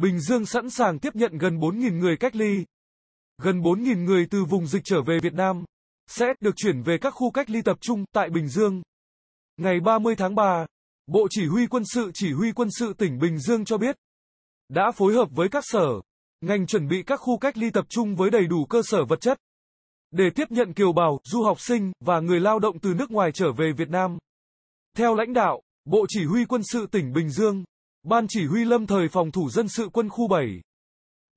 Bình Dương sẵn sàng tiếp nhận gần 4.000 người cách ly. Gần 4.000 người từ vùng dịch trở về Việt Nam sẽ được chuyển về các khu cách ly tập trung tại Bình Dương. Ngày 30 tháng 3, Bộ Chỉ huy Quân sự Chỉ huy Quân sự tỉnh Bình Dương cho biết đã phối hợp với các sở, ngành chuẩn bị các khu cách ly tập trung với đầy đủ cơ sở vật chất để tiếp nhận kiều bào, du học sinh và người lao động từ nước ngoài trở về Việt Nam. Theo lãnh đạo, Bộ Chỉ huy Quân sự tỉnh Bình Dương Ban chỉ huy lâm thời phòng thủ dân sự quân khu 7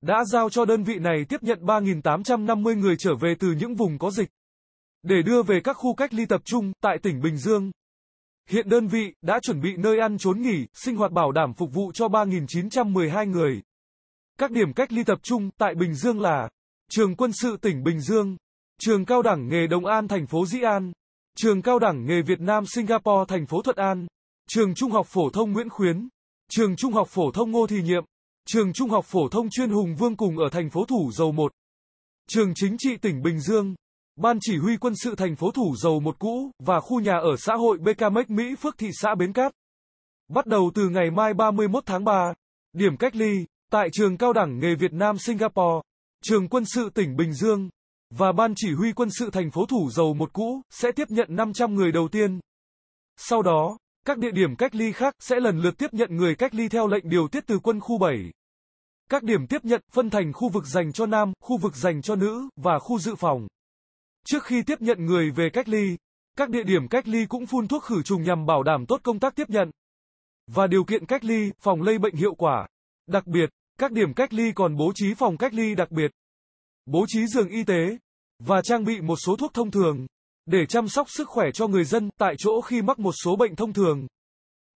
đã giao cho đơn vị này tiếp nhận 3.850 người trở về từ những vùng có dịch để đưa về các khu cách ly tập trung tại tỉnh Bình Dương. Hiện đơn vị đã chuẩn bị nơi ăn trốn nghỉ, sinh hoạt bảo đảm phục vụ cho 3.912 người. Các điểm cách ly tập trung tại Bình Dương là Trường Quân sự tỉnh Bình Dương, Trường Cao đẳng nghề Đồng An thành phố Dĩ An, Trường Cao đẳng nghề Việt Nam Singapore thành phố Thuận An, Trường Trung học phổ thông Nguyễn Khuyến, trường trung học phổ thông Ngô Thị Nhiệm, trường trung học phổ thông chuyên Hùng Vương cùng ở thành phố Thủ Dầu một, trường chính trị tỉnh Bình Dương, ban chỉ huy quân sự thành phố Thủ Dầu một cũ và khu nhà ở xã hội BKMX Mỹ Phước thị xã Bến Cát. Bắt đầu từ ngày mai 31 tháng 3, điểm cách ly tại trường cao đẳng nghề Việt Nam Singapore, trường quân sự tỉnh Bình Dương và ban chỉ huy quân sự thành phố Thủ Dầu một cũ sẽ tiếp nhận 500 người đầu tiên. Sau đó, các địa điểm cách ly khác sẽ lần lượt tiếp nhận người cách ly theo lệnh điều tiết từ quân khu 7. Các điểm tiếp nhận phân thành khu vực dành cho nam, khu vực dành cho nữ và khu dự phòng. Trước khi tiếp nhận người về cách ly, các địa điểm cách ly cũng phun thuốc khử trùng nhằm bảo đảm tốt công tác tiếp nhận và điều kiện cách ly, phòng lây bệnh hiệu quả. Đặc biệt, các điểm cách ly còn bố trí phòng cách ly đặc biệt, bố trí giường y tế và trang bị một số thuốc thông thường để chăm sóc sức khỏe cho người dân tại chỗ khi mắc một số bệnh thông thường.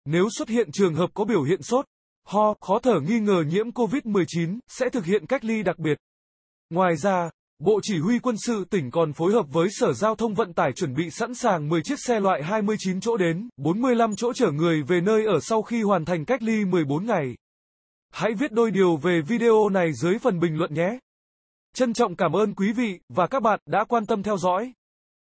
Nếu xuất hiện trường hợp có biểu hiện sốt, ho, khó thở nghi ngờ nhiễm COVID-19, sẽ thực hiện cách ly đặc biệt. Ngoài ra, Bộ Chỉ huy Quân sự tỉnh còn phối hợp với Sở Giao thông Vận tải chuẩn bị sẵn sàng 10 chiếc xe loại 29 chỗ đến 45 chỗ chở người về nơi ở sau khi hoàn thành cách ly 14 ngày. Hãy viết đôi điều về video này dưới phần bình luận nhé. Trân trọng cảm ơn quý vị và các bạn đã quan tâm theo dõi.